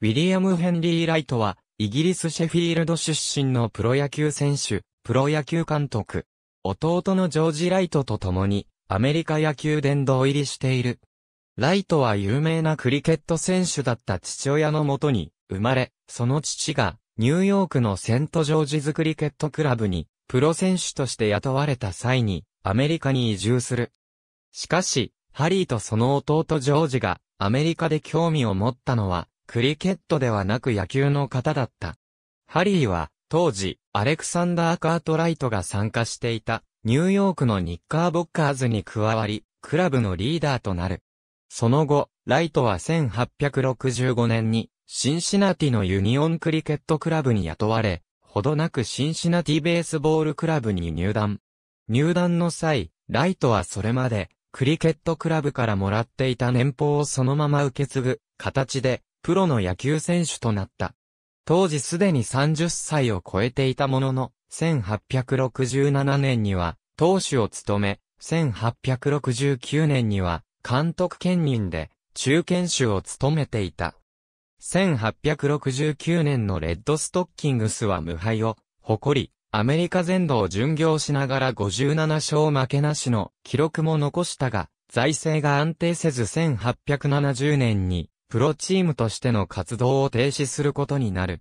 ウィリアム・ヘンリー・ライトは、イギリスシェフィールド出身のプロ野球選手、プロ野球監督。弟のジョージ・ライトと共に、アメリカ野球殿堂入りしている。ライトは有名なクリケット選手だった父親のもとに生まれ、その父がニューヨークのセントジョージズクリケットクラブにプロ選手として雇われた際にアメリカに移住する。しかし、ハリーとその弟ジョージがアメリカで興味を持ったのはクリケットではなく野球の方だった。ハリーは、当時、アレクサンダー・カートライトが参加していた、ニューヨークのニッカーボッカーズに加わり、クラブのリーダーとなる。その後、ライトは1865年に、シンシナティのユニオンクリケットクラブに雇われ、ほどなくシンシナティベースボールクラブに入団。入団の際、ライトはそれまで、クリケットクラブからもらっていた年俸をそのまま受け継ぐ、形で、プロの野球選手となった。当時すでに30歳を超えていたものの、1867年には投手を務め、1869年には監督兼任で中堅手を務めていた。1869年のレッドストッキングスは無敗を誇り、アメリカ全土を巡業しながら57勝負けなしの記録も残したが、財政が安定せず1870年にプロチームとしての活動を停止することになる。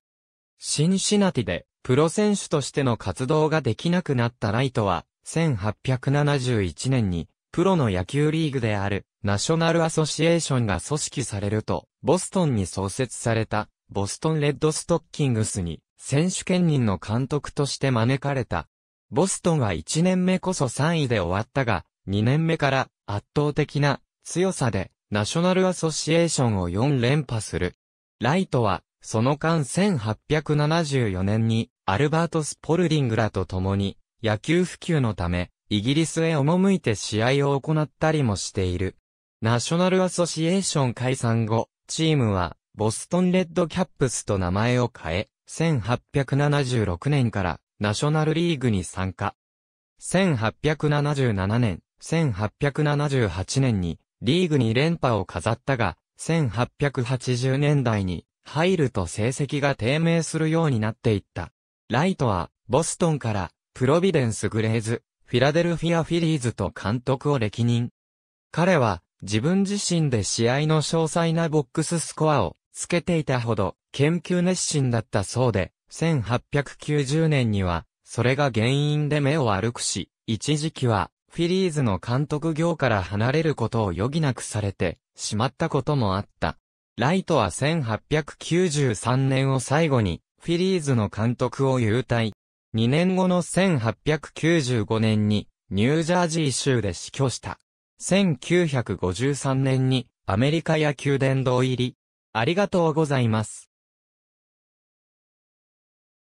シンシナティで、プロ選手としての活動ができなくなったライトは、1871年に、プロの野球リーグである、ナショナルアソシエーションが組織されると、ボストンに創設された、ボストンレッドストッキングスに、選手兼任の監督として招かれた。ボストンは1年目こそ3位で終わったが、2年目から圧倒的な強さでナショナルアソシエーションを4連覇する。ライトは、その間1874年に、アルバート・スポルディングらと共に、野球普及のため、イギリスへ赴いて試合を行ったりもしている。ナショナルアソシエーション解散後、チームは、ボストンレッドキャップスと名前を変え、1876年からナショナルリーグに参加。1877年、1878年にリーグに連覇を飾ったが、1880年代に入ると成績が低迷するようになっていった。ライトは、ボストンから、プロビデンス・グレーズ、フィラデルフィア・フィリーズと監督を歴任。彼は、自分自身で試合の詳細なボックススコアをつけていたほど研究熱心だったそうで、1890年には、それが原因で目を歩くし、一時期はフィリーズの監督業から離れることを余儀なくされてしまったこともあった。ライトは1893年を最後にフィリーズの監督を優退。2年後の1895年にニュージャージー州で死去した。1953年にアメリカ野球殿堂入り。ありがとうございます。